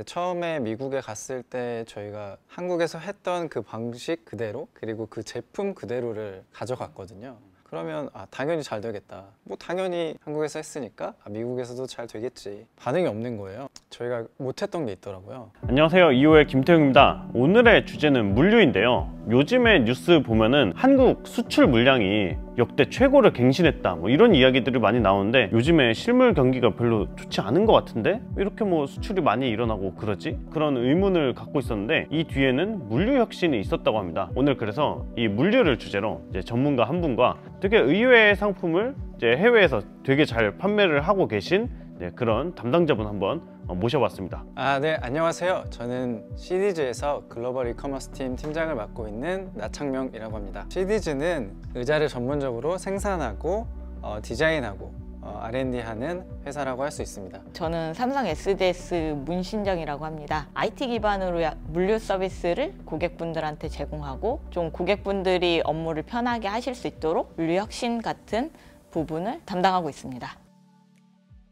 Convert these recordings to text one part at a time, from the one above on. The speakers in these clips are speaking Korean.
네, 처음에 미국에 갔을 때 저희가 한국에서 했던 그 방식 그대로 그리고 그 제품 그대로를 가져갔거든요. 그러면 아 당연히 잘 되겠다 뭐 당연히 한국에서 했으니까 아, 미국에서도 잘 되겠지 반응이 없는 거예요 저희가 못했던 게 있더라고요 안녕하세요 이호의 김태웅입니다 오늘의 주제는 물류인데요 요즘에 뉴스 보면은 한국 수출 물량이 역대 최고를 갱신했다 뭐 이런 이야기들이 많이 나오는데 요즘에 실물 경기가 별로 좋지 않은 것 같은데 이렇게 뭐 수출이 많이 일어나고 그러지? 그런 의문을 갖고 있었는데 이 뒤에는 물류 혁신이 있었다고 합니다 오늘 그래서 이 물류를 주제로 이제 전문가 한 분과 되게 의외의 상품을 이제 해외에서 되게 잘 판매를 하고 계신 그런 담당자분 한번 어, 모셔봤습니다. 아, 네, 안녕하세요. 저는 시디즈에서 글로벌 이커머스 팀 팀장을 맡고 있는 나창명이라고 합니다. 시디즈는 의자를 전문적으로 생산하고 어, 디자인하고 어, R&D하는 회사라고 할 수 있습니다. 저는 삼성 SDS 문신정이라고 합니다. IT 기반으로 물류 서비스를 고객분들한테 제공하고 좀 고객분들이 업무를 편하게 하실 수 있도록 물류 혁신 같은 부분을 담당하고 있습니다.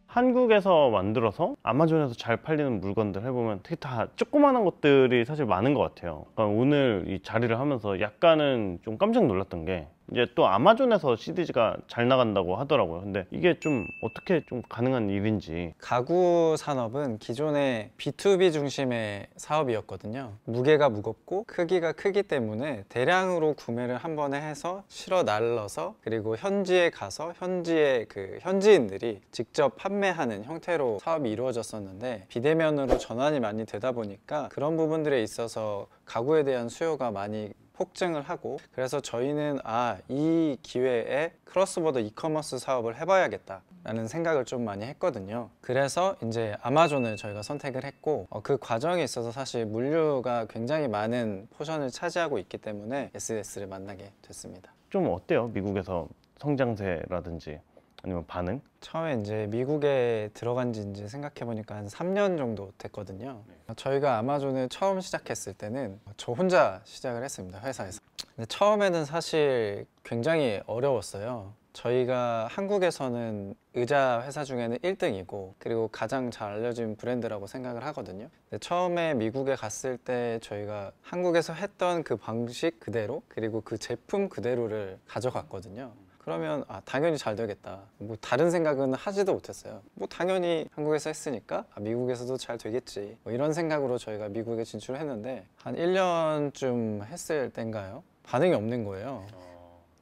한국에서 만들어서 아마존에서 잘 팔리는 물건들 해보면 되게 다 조그마한 것들이 사실 많은 것 같아요 그러니까 오늘 이 자리를 하면서 약간은 좀 깜짝 놀랐던 게 이제 또 아마존에서 CDG가 잘 나간다고 하더라고요. 근데 이게 좀 어떻게 좀 가능한 일인지. 가구 산업은 기존의 B2B 중심의 사업이었거든요. 무게가 무겁고 크기가 크기 때문에 대량으로 구매를 한 번에 해서 실어 날러서 그리고 현지에 가서 현지의 그 현지인들이 직접 판매하는 형태로 사업이 이루어졌었는데 비대면으로 전환이 많이 되다 보니까 그런 부분들에 있어서 가구에 대한 수요가 많이 폭증을 하고 그래서 저희는 아 이 기회에 크로스보더 이커머스 사업을 해봐야겠다 라는 생각을 좀 많이 했거든요 그래서 이제 아마존을 저희가 선택을 했고 어, 그 과정에 있어서 사실 물류가 굉장히 많은 포션을 차지하고 있기 때문에 SS를 만나게 됐습니다 좀 어때요? 미국에서 성장세라든지 아니면 반응? 처음에 이제 미국에 들어간 지 이제 생각해보니까 한 3년 정도 됐거든요. 네. 저희가 아마존을 처음 시작했을 때는 저 혼자 시작을 했습니다, 회사에서. 근데 처음에는 사실 굉장히 어려웠어요. 저희가 한국에서는 의자 회사 중에는 1등이고 그리고 가장 잘 알려진 브랜드라고 생각을 하거든요 처음에 미국에 갔을 때 저희가 한국에서 했던 그 방식 그대로 그리고 그 제품 그대로를 가져갔거든요 그러면 아 당연히 잘 되겠다 뭐 다른 생각은 하지도 못했어요 뭐 당연히 한국에서 했으니까 아, 미국에서도 잘 되겠지 뭐 이런 생각으로 저희가 미국에 진출을 했는데 한 1년쯤 했을 땐가요 반응이 없는 거예요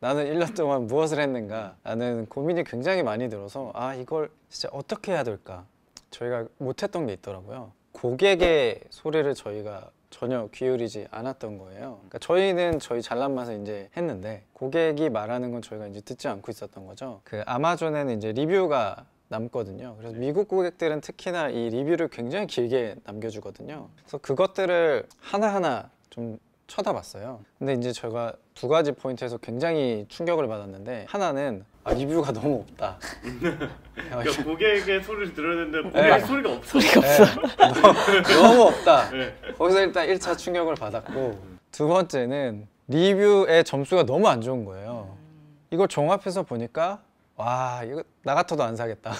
나는 1년 동안 무엇을 했는가 나는 고민이 굉장히 많이 들어서 아 이걸 진짜 어떻게 해야 될까 저희가 못했던 게 있더라고요 고객의 소리를 저희가 전혀 기울이지 않았던 거예요. 그러니까 저희는 저희 잘난 맛을 이제 했는데 고객이 말하는 건 저희가 이제 듣지 않고 있었던 거죠. 그 아마존에는 이제 리뷰가 남거든요. 그래서 네. 미국 고객들은 특히나 이 리뷰를 굉장히 길게 남겨주거든요. 그래서 그것들을 하나하나 좀 쳐다봤어요. 근데 이제 제가 두 가지 포인트에서 굉장히 충격을 받았는데 하나는 아, 리뷰가 너무 없다. 그러니까 네. 고객의 소리를 들었는데 고객의 네. 소리가 없어. 소리가 네. 없어. 네. 너무 없다. 거기서 일단 1차 충격을 받았고 두 번째는 리뷰의 점수가 너무 안 좋은 거예요. 이걸 종합해서 보니까 와 이거 나 같아도 안 사겠다.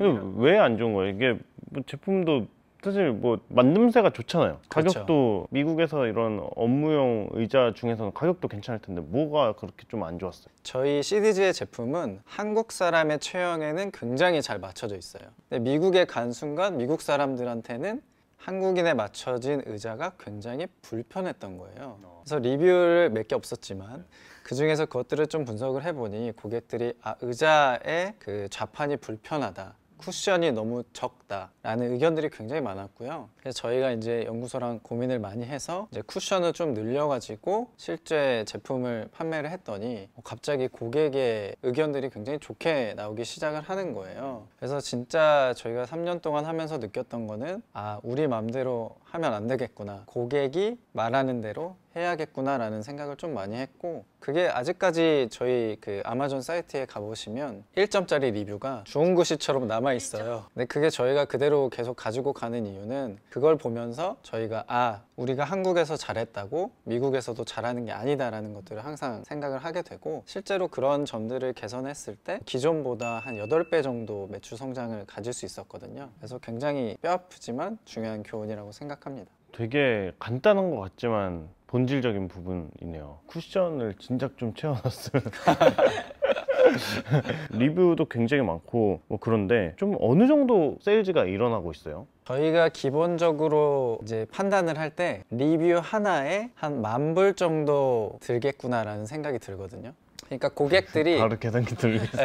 음. 왜안 좋은 거예요? 이게 뭐 제품도 사실 뭐 만듦새가 좋잖아요. 그렇죠. 가격도 그렇죠. 미국에서 이런 업무용 의자 중에서는 가격도 괜찮을 텐데 뭐가 그렇게 좀 안 좋았어요? 저희 시리즈의 제품은 한국 사람의 체형에는 굉장히 잘 맞춰져 있어요. 근데 미국에 간 순간 미국 사람들한테는 한국인에 맞춰진 의자가 굉장히 불편했던 거예요. 어. 그래서 리뷰를 몇 개 없었지만 그 중에서 그것들을 좀 분석을 해보니 고객들이 아 의자의 그 좌판이 불편하다. 쿠션이 너무 적다라는 의견들이 굉장히 많았고요. 그래서 저희가 이제 연구소랑 고민을 많이 해서 이제 쿠션을 좀 늘려가지고 실제 제품을 판매를 했더니 어, 갑자기 고객의 의견들이 굉장히 좋게 나오기 시작을 하는 거예요. 그래서 진짜 저희가 3년 동안 하면서 느꼈던 거는 아 우리 마음대로 하면 안 되겠구나 고객이 말하는 대로 해야겠구나라는 생각을 좀 많이 했고 그게 아직까지 저희 그 아마존 사이트에 가보시면 1점짜리 리뷰가 좋은 구씨처럼 남아있어요 근데 그게 저희가 그대로 계속 가지고 가는 이유는 그걸 보면서 저희가 아 우리가 한국에서 잘했다고 미국에서도 잘하는 게 아니다라는 것들을 항상 생각을 하게 되고 실제로 그런 점들을 개선했을 때 기존보다 한 8배 정도 매출 성장을 가질 수 있었거든요 그래서 굉장히 뼈아프지만 중요한 교훈이라고 생각합니다 생각합니다. 되게 간단한 것 같지만 본질적인 부분이네요. 쿠션을 진작 좀 채워놨으면. 리뷰도 굉장히 많고 뭐 그런데 좀 어느 정도 세일즈가 일어나고 있어요? 저희가 기본적으로 이제 판단을 할 때 리뷰 하나에 한 만 불 정도 들겠구나라는 생각이 들거든요. 그러니까 고객들이 바로 계산기 들고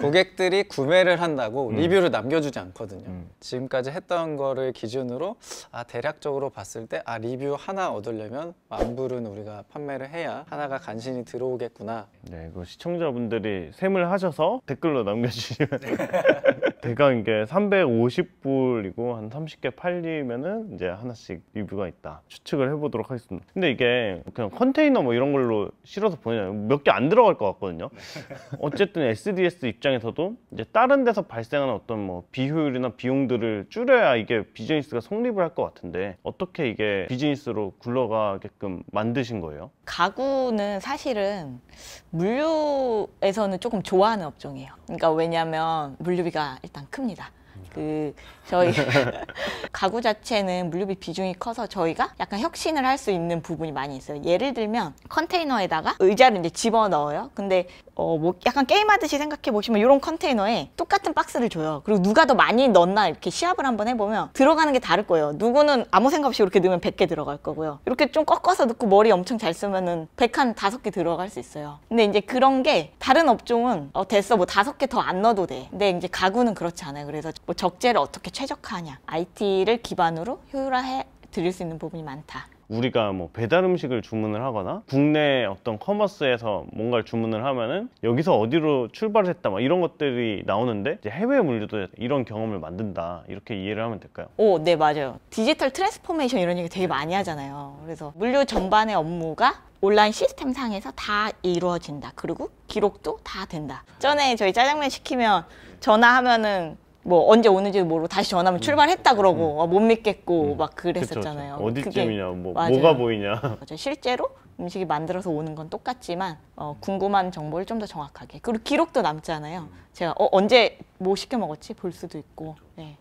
고객들이 구매를 한다고 음. 리뷰를 남겨주지 않거든요. 음. 지금까지 했던 거를 기준으로 아 대략적으로 봤을 때아 리뷰 하나 얻으려면 만불은 우리가 판매를 해야 하나가 간신히 들어오겠구나. 네, 그 시청자분들이 셈을 하셔서 댓글로 남겨주시면 네. 대강 이게 350불이고 한 30개 팔리면은 이제 하나씩 리뷰가 있다. 추측을 해보도록 하겠습니다. 근데 이게 그냥 컨테이너 뭐 이런 걸로 실어서 보내냐 몇개 안 들어갈 것 같거든요. 네. 어쨌든 SDS 입장 입장에서도 이제 다른 데서 발생하는 어떤 뭐 비효율이나 비용들을 줄여야 이게 비즈니스가 성립을 할 것 같은데 어떻게 이게 비즈니스로 굴러가게끔 만드신 거예요? 가구는 사실은 물류에서는 조금 좋아하는 업종이에요. 그러니까 왜냐하면 물류비가 일단 큽니다. 그 저희 가구 자체는 물류비 비중이 커서 저희가 약간 혁신을 할 수 있는 부분이 많이 있어요. 예를 들면 컨테이너에다가 의자를 이제 집어 넣어요. 근데 어 뭐 약간 게임하듯이 생각해 보시면 이런 컨테이너에 똑같은 박스를 줘요. 그리고 누가 더 많이 넣나 이렇게 시합을 한번 해보면 들어가는 게 다를 거예요. 누구는 아무 생각 없이 이렇게 넣으면 100개 들어갈 거고요. 이렇게 좀 꺾어서 넣고 머리 엄청 잘 쓰면은 100 한 5개 들어갈 수 있어요. 근데 이제 그런 게 다른 업종은 어 됐어 뭐 5개 더 안 넣어도 돼. 근데 이제 가구는 그렇지 않아요. 그래서 뭐 격제를 어떻게 최적화하냐 IT를 기반으로 효율화해 드릴 수 있는 부분이 많다 우리가 뭐 배달 음식을 주문을 하거나 국내 어떤 커머스에서 뭔가를 주문을 하면은 여기서 어디로 출발을 했다 막 이런 것들이 나오는데 해외 물류도 이런 경험을 만든다 이렇게 이해를 하면 될까요? 오, 네 맞아요. 디지털 트랜스포메이션 이런 얘기 되게 많이 하잖아요. 그래서 물류 전반의 업무가 온라인 시스템 상에서 다 이루어진다. 그리고 기록도 다 된다. 전에 저희 짜장면 시키면 전화하면은 뭐 언제 오는지도 모르고 다시 전화하면 음. 출발했다 그러고 음. 어, 못 믿겠고 음. 막 그랬었잖아요. 그쵸, 어디쯤이냐, 뭐 맞아요. 뭐가 보이냐. 맞아요. 실제로 음식이 만들어서 오는 건 똑같지만 어, 음. 궁금한 정보를 좀 더 정확하게 그리고 기록도 남잖아요. 제가 어, 언제 뭐 시켜 먹었지 볼 수도 있고. 네.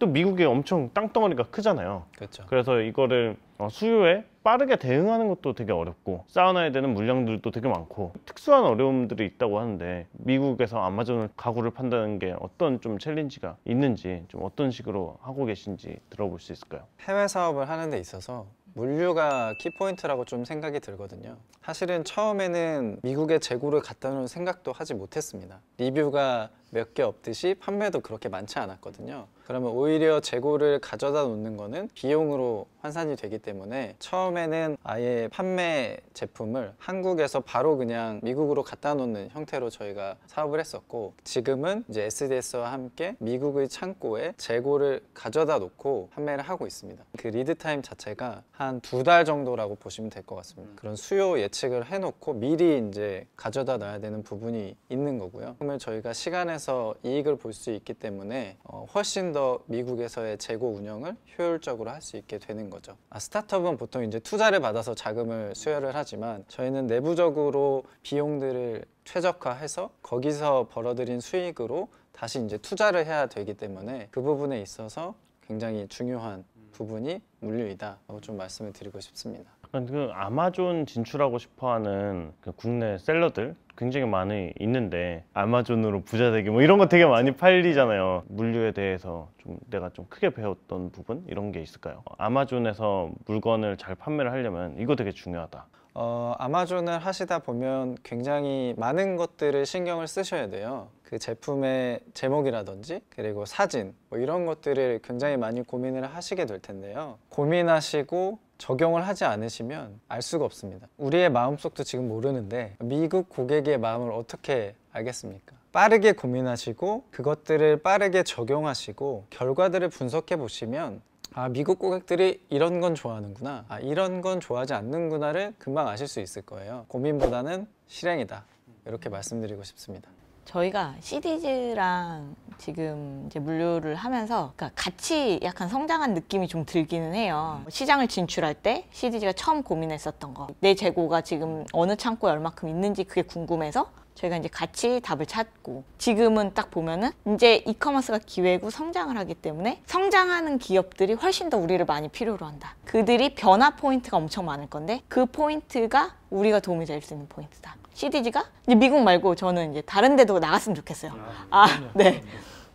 또 미국이 엄청 땅덩어리가 크잖아요. 그렇죠. 그래서 이거를 어, 수요에 빠르게 대응하는 것도 되게 어렵고 쌓아놔야 되는 물량들도 되게 많고 특수한 어려움들이 있다고 하는데 미국에서 아마존을 가구를 판다는 게 어떤 좀 챌린지가 있는지 좀 어떤 식으로 하고 계신지 들어볼 수 있을까요? 해외 사업을 하는 데 있어서 물류가 키포인트라고 좀 생각이 들거든요 사실은 처음에는 미국에 재고를 갖다 놓은 생각도 하지 못했습니다 리뷰가 몇개 없듯이 판매도 그렇게 많지 않았거든요 그러면 오히려 재고를 가져다 놓는 거는 비용으로 환산이 되기 때문에 처음에는 아예 판매 제품을 한국에서 바로 그냥 미국으로 갖다 놓는 형태로 저희가 사업을 했었고 지금은 이제 SDS와 함께 미국의 창고에 재고를 가져다 놓고 판매를 하고 있습니다 그 리드 타임 자체가 한 두 달 정도라고 보시면 될 것 같습니다 그런 수요 예측을 해놓고 미리 이제 가져다 놔야 되는 부분이 있는 거고요 그러면 저희가 시간에 통해서 이익을 볼 수 있기 때문에 어, 훨씬 더 미국에서의 재고 운영을 효율적으로 할 수 있게 되는 거죠. 아, 스타트업은 보통 이제 투자를 받아서 자금을 수혈을 하지만 저희는 내부적으로 비용들을 최적화해서 거기서 벌어들인 수익으로 다시 이제 투자를 해야 되기 때문에 그 부분에 있어서 굉장히 중요한 부분이 물류이다라고 좀 말씀을 드리고 싶습니다. 그러니까 그 아마존 진출하고 싶어하는 그 국내 셀러들 굉장히 많이 있는데 아마존으로 부자 되기 뭐 이런 거 되게 많이 팔리잖아요 물류에 대해서 좀 내가 좀 크게 배웠던 부분 이런 게 있을까요? 아마존에서 물건을 잘 판매를 하려면 이거 되게 중요하다 어, 아마존을 하시다 보면 굉장히 많은 것들을 신경을 쓰셔야 돼요 그 제품의 제목이라든지 그리고 사진 뭐 이런 것들을 굉장히 많이 고민을 하시게 될 텐데요 고민하시고 적용을 하지 않으시면 알 수가 없습니다 우리의 마음속도 지금 모르는데 미국 고객의 마음을 어떻게 알겠습니까? 빠르게 고민하시고 그것들을 빠르게 적용하시고 결과들을 분석해 보시면 아 미국 고객들이 이런 건 좋아하는구나 아 이런 건 좋아하지 않는구나를 금방 아실 수 있을 거예요 고민보다는 실행이다 이렇게 말씀드리고 싶습니다 저희가 CDG랑 지금 이제 물류를 하면서 그러니까 같이 약간 성장한 느낌이 좀 들기는 해요. 시장을 진출할 때 CDG가 처음 고민했었던 거. 내 재고가 지금 어느 창고에 얼마큼 있는지 그게 궁금해서 저희가 이제 같이 답을 찾고 지금은 딱 보면은 이제 이커머스가 기회고 성장을 하기 때문에 성장하는 기업들이 훨씬 더 우리를 많이 필요로 한다. 그들이 변화 포인트가 엄청 많을 건데 그 포인트가 우리가 도움이 될 수 있는 포인트다. CDG가 이제 미국 말고 저는 이제 다른 데도 나갔으면 좋겠어요. 아, 아 네. 네.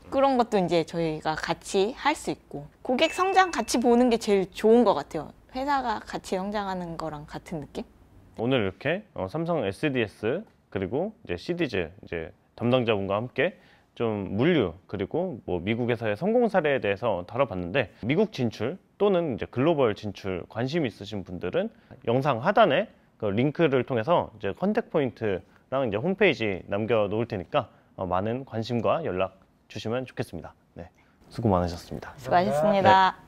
그런 것도 이제 저희가 같이 할 수 있고 고객 성장 같이 보는 게 제일 좋은 것 같아요. 회사가 같이 성장하는 거랑 같은 느낌? 오늘 이렇게 어, 삼성 SDS 그리고 이제 CDG 이제 담당자분과 함께 좀 물류 그리고 뭐 미국 에서의 성공 사례에 대해서 다뤄봤는데 미국 진출 또는 이제 글로벌 진출 관심 있으신 분들은 영상 하단에 그 링크를 통해서 이제 컨택 포인트랑 이제 홈페이지 남겨 놓을 테니까 어, 많은 관심과 연락 주시면 좋겠습니다. 네. 수고 많으셨습니다. 수고하셨습니다. 네.